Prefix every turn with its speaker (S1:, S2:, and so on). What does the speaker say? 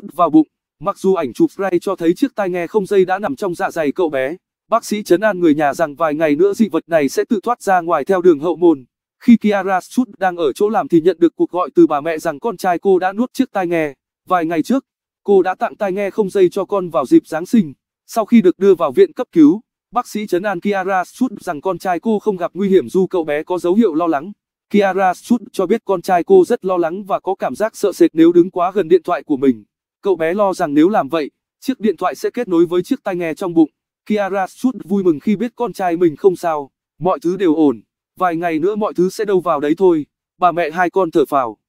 S1: quất vào bụng. Mặc dù ảnh chụp Gray cho thấy chiếc tai nghe không dây đã nằm trong dạ dày cậu bé, bác sĩ chấn an người nhà rằng vài ngày nữa dị vật này sẽ tự thoát ra ngoài theo đường hậu môn. Khi Kiara Schutt đang ở chỗ làm thì nhận được cuộc gọi từ bà mẹ rằng con trai cô đã nuốt chiếc tai nghe. Vài ngày trước, cô đã tặng tai nghe không dây cho con vào dịp Giáng sinh. Sau khi được đưa vào viện cấp cứu, bác sĩ chấn an Kiara Schutt rằng con trai cô không gặp nguy hiểm dù cậu bé có dấu hiệu lo lắng. Kiara Schutt cho biết con trai cô rất lo lắng và có cảm giác sợ sệt nếu đứng quá gần điện thoại của mình. Cậu bé lo rằng nếu làm vậy, chiếc điện thoại sẽ kết nối với chiếc tai nghe trong bụng. Kiara chút vui mừng khi biết con trai mình không sao, mọi thứ đều ổn, vài ngày nữa mọi thứ sẽ đâu vào đấy thôi. Bà mẹ hai con thở phào.